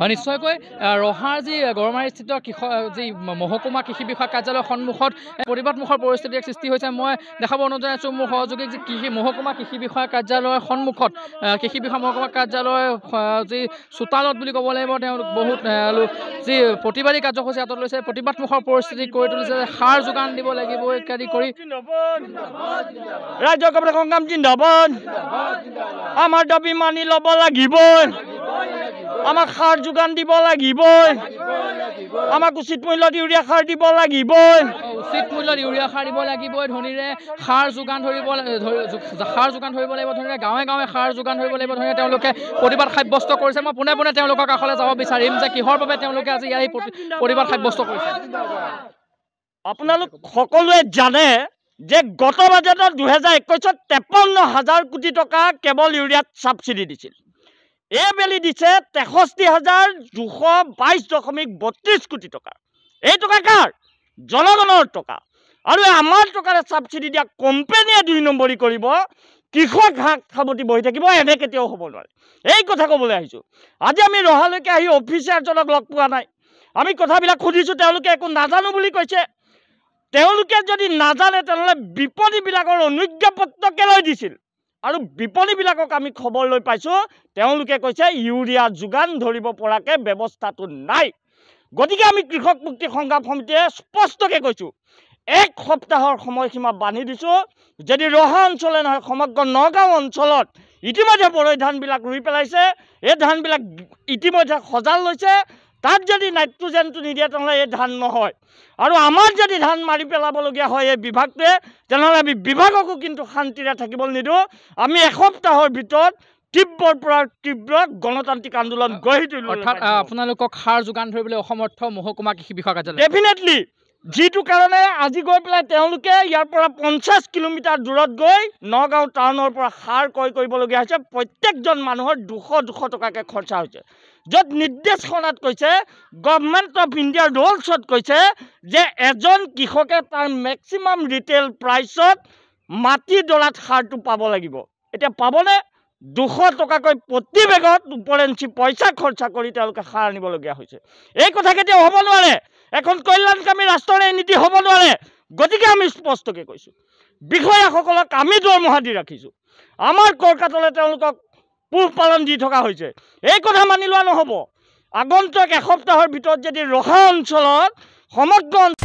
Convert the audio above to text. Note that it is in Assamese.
হয় নিশ্চয়কৈ ৰহাৰ যি গড়মাৰীস্থিত কৃষক যি মহকুমা কৃষি বিষয়া কাৰ্যালয়ৰ সন্মুখত প্ৰতিবাদমুখৰ পৰিস্থিতি সৃষ্টি হৈছে মই দেখাব অনুৰোধ জনাইছোঁ মোৰ সহযোগী যি কৃষি মহকুমা কৃষি বিষয়া কাৰ্যালয়ৰ সন্মুখত কৃষি বিষয়া মহকুমা কাৰ্যালয় যি চোতালত বুলি ক'ব লাগিব তেওঁলোক বহুত যি প্ৰতিবাদী কাৰ্যসূচী হাতত লৈছে প্ৰতিবাদমুখৰ পৰিস্থিতি কৰি তুলিছে যে সাৰ যোগান দিব লাগিব ইত্যাদি কৰি ৰাজ্য সংগ্ৰাম চিন্তা আমাৰ দাবী মানি ল'ব লাগিব আমাক সাৰ যোগান দিব লাগিবই আমাক উচিত মূল্যত ইউৰিয়া সাৰ দিব লাগিবই উচিত মূল্যত ইউৰিয়া সাৰ দিব লাগিব ধনীৰে সাৰ যোগান ধৰিব সাৰ যোগান ধৰিব লাগিব ধনীৰে গাঁৱে গাঁৱে সাৰ যোগান ধৰিব লাগিব ধনীৰে তেওঁলোকে প্ৰতিবাদ সাব্যস্ত কৰিছে মই পোনে পোনে তেওঁলোকৰ কাষলৈ যাব বিচাৰিম যে কিহৰ বাবে তেওঁলোকে আজি ইয়াৰ প্ৰতিবাদ সাব্যস্ত কৰিছে আপোনালোক সকলোৱে জানে যে গত বাজেটত দুহেজাৰ একৈছত তেপন্ন হাজাৰ কোটি টকা কেৱল ইউৰিয়াত ছাবচিডি দিছিল এইবেলি দিছে তেষষ্ঠি হাজাৰ দুশ বাইছ দশমিক বত্ৰিছ কোটি টকা এই টকা কাৰ জনগণৰ টকা আৰু আমাৰ টকাৰে ছাবচিডি দিয়া কোম্পেনীয়ে দুই নম্বৰী কৰিব কৃষক হাক সাৱতি বহি থাকিব এনে কেতিয়াও হ'ব নোৱাৰে এই কথা ক'বলৈ আহিছোঁ আজি আমি ৰহালৈকে আহি অফিচাৰজনক লগ পোৱা নাই আমি কথাবিলাক সুধিছোঁ তেওঁলোকে একো নাজানো বুলি কৈছে তেওঁলোকে যদি নাজানে তেনেহ'লে বিপণীবিলাকৰ অনুজ্ঞাপত্ৰ কেলৈ দিছিল আৰু বিপণীবিলাকক আমি খবৰ লৈ পাইছোঁ তেওঁলোকে কৈছে ইউৰিয়া যোগান ধৰিব পৰাকৈ ব্যৱস্থাটো নাই গতিকে আমি কৃষক মুক্তি সংগ্ৰাম সমিতিয়ে স্পষ্টকৈ কৈছোঁ এক সপ্তাহৰ সময়সীমা বান্ধি দিছোঁ যদি ৰহা অঞ্চলে নহয় সমগ্ৰ নগাঁও অঞ্চলত ইতিমধ্যে বৰৈ ধানবিলাক ৰুই পেলাইছে এই ধানবিলাক ইতিমধ্যে সজাল লৈছে তাত যদি নাইট্ৰ'জেনটো নিদিয়ে তেনেহ'লে এই ধান নহয় আৰু আমাৰ যদি ধান মাৰি পেলাবলগীয়া হয় এই বিভাগটোৱে তেনেহ'লে আমি বিভাগকো কিন্তু শান্তিৰে থাকিবলৈ নিদিওঁ আমি এসপ্তাহৰ ভিতৰত তীব্ৰৰ পৰা তীব্ৰ গণতান্ত্ৰিক আন্দোলন গঢ়ি তুলিব অৰ্থাৎ আপোনালোকক সাৰ যোগান ধৰিবলৈ অসমৰ্থ মহকুমা কৃষি বিষয় কাৰ্যালয় ডেফিনেটলি যিটো কাৰণে আজি গৈ পেলাই তেওঁলোকে ইয়াৰ পৰা পঞ্চাছ কিলোমিটাৰ দূৰত গৈ নগাঁও টাউনৰ পৰা সাৰ ক্ৰয় কৰিবলগীয়া হৈছে প্ৰত্যেকজন মানুহৰ দুশ দুশ টকাকৈ খৰচা হৈছে য'ত নিৰ্দেশনাত কৈছে গভমেণ্ট অফ ইণ্ডিয়াৰ ৰুলছত কৈছে যে এজন কৃষকে তাৰ মেক্সিমাম ৰিটেইল প্ৰাইচত মাটিডৰাত সাৰটো পাব লাগিব এতিয়া পাবনে দুশ টকাকৈ প্ৰতি বেগত উপৰেঞ্চি পইচা খৰচা কৰি তেওঁলোকে সাৰ আনিবলগীয়া হৈছে এই কথা কেতিয়াও হ'ব নোৱাৰে এখন কল্যাণকামী ৰাষ্ট্ৰৰে এই নীতি হ'ব নোৱাৰে গতিকে আমি স্পষ্টকৈ কৈছোঁ বিষয়াসকলক আমি দৰমহা দি ৰাখিছোঁ আমাৰ কৰ্কাতলে তেওঁলোকক পোহপালন দি থকা হৈছে এই কথা মানি লোৱা নহ'ব আগন্তুক এসপ্তাহৰ ভিতৰত যদি ৰহা অঞ্চলত সমগ্ৰ